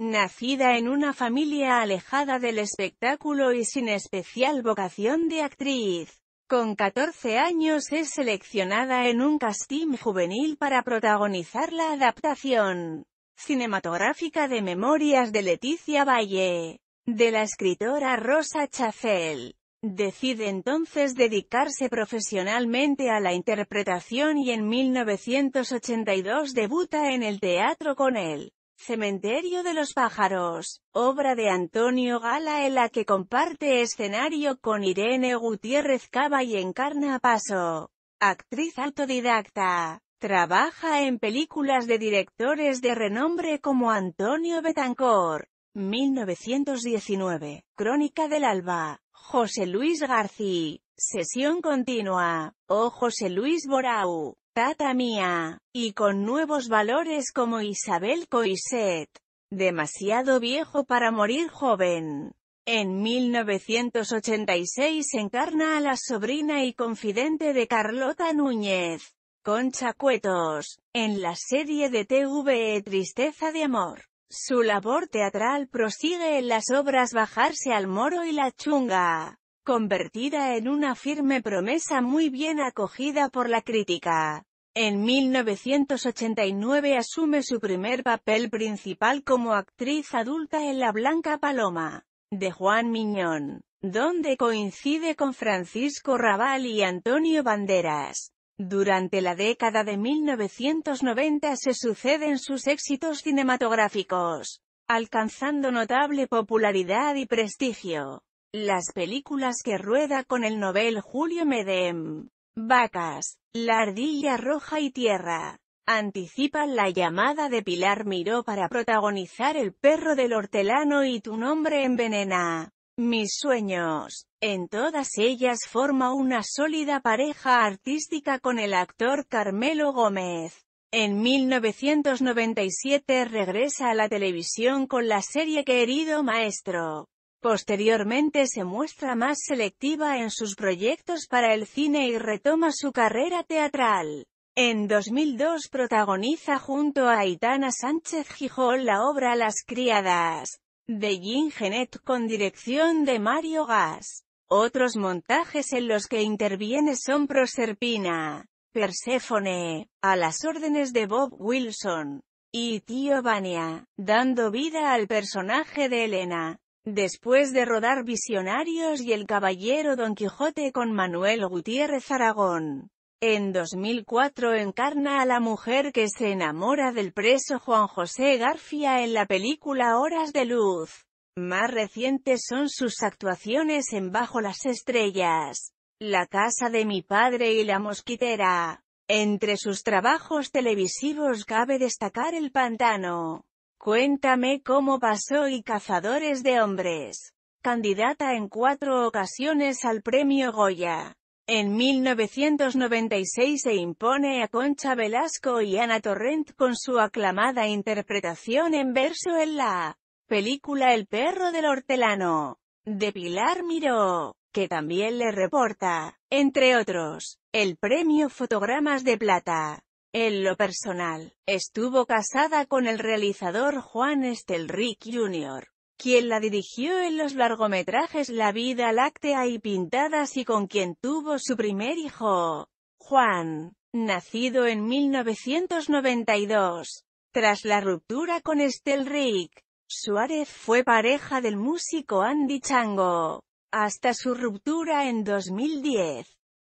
Nacida en una familia alejada del espectáculo y sin especial vocación de actriz, con 14 años es seleccionada en un casting juvenil para protagonizar la adaptación cinematográfica de Memorias de Leticia Valle, de la escritora Rosa Chafel. Decide entonces dedicarse profesionalmente a la interpretación y en 1982 debuta en el teatro con él. Cementerio de los pájaros, obra de Antonio Gala en la que comparte escenario con Irene Gutiérrez Cava y encarna a paso. Actriz autodidacta, trabaja en películas de directores de renombre como Antonio Betancor, 1919, Crónica del Alba, José Luis García, Sesión continua, o José Luis Borau, Tata Mía, y con nuevos valores como Isabel Coiset. Demasiado viejo para morir joven. En 1986 encarna a la sobrina y confidente de Carlota Núñez, Concha Cuetos, en la serie de TV Tristeza de Amor. Su labor teatral prosigue en las obras Bajarse al Moro y La Chunga, convertida en una firme promesa muy bien acogida por la crítica. En 1989 asume su primer papel principal como actriz adulta en La Blanca Paloma, de Juan Miñón, donde coincide con Francisco Raval y Antonio Banderas. Durante la década de 1990 se suceden sus éxitos cinematográficos, alcanzando notable popularidad y prestigio. Las películas que rueda con el novel Julio Medem Vacas, la ardilla roja y tierra. Anticipan la llamada de Pilar Miró para protagonizar El perro del hortelano y Tu nombre envenena. Mis sueños. En todas ellas forma una sólida pareja artística con el actor Carmelo Gómez. En 1997 regresa a la televisión con la serie Querido Maestro. Posteriormente se muestra más selectiva en sus proyectos para el cine y retoma su carrera teatral. En 2002 protagoniza junto a Aitana Sánchez Gijón la obra Las Criadas, de Jean Genet con dirección de Mario Gas. Otros montajes en los que interviene son Proserpina, Perséfone, A las órdenes de Bob Wilson, y Tío Vania, dando vida al personaje de Elena. Después de rodar Visionarios y El Caballero Don Quijote con Manuel Gutiérrez Aragón, en 2004 encarna a la mujer que se enamora del preso Juan José García en la película Horas de Luz. Más recientes son sus actuaciones en Bajo las Estrellas, La Casa de mi Padre y La Mosquitera. Entre sus trabajos televisivos cabe destacar El Pantano. Cuéntame cómo pasó y Cazadores de Hombres. Candidata en cuatro ocasiones al premio Goya. En 1996 se impone a Concha Velasco y Ana Torrent con su aclamada interpretación en verso en la película El perro del hortelano, de Pilar Miró, que también le reporta, entre otros, el premio Fotogramas de Plata. En lo personal, estuvo casada con el realizador Juan Estelric Jr., quien la dirigió en los largometrajes La vida láctea y Pintadas y con quien tuvo su primer hijo, Juan, nacido en 1992. Tras la ruptura con Estelric, Suárez fue pareja del músico Andy Chango, hasta su ruptura en 2010.